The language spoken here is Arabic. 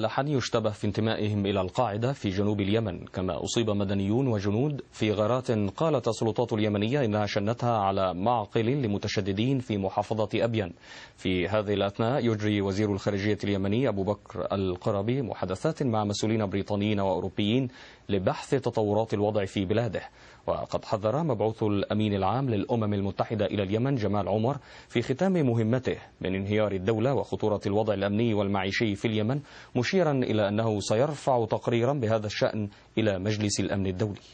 لحن يشتبه في انتمائهم إلى القاعدة في جنوب اليمن كما أصيب مدنيون وجنود في غارات قالت السلطات اليمنية إنها شنتها على معقل لمتشددين في محافظة أبين في هذه الأثناء يجري وزير الخارجية اليمني أبو بكر القربي محادثات مع مسؤولين بريطانيين وأوروبيين لبحث تطورات الوضع في بلاده وقد حذر مبعوث الأمين العام للأمم المتحدة إلى اليمن جمال عمر في ختام مهمته من انهيار الدولة وخطورة الوضع الأمني والمعيشي في اليمن مش مشيرا إلى أنه سيرفع تقريرا بهذا الشأن إلى مجلس الأمن الدولي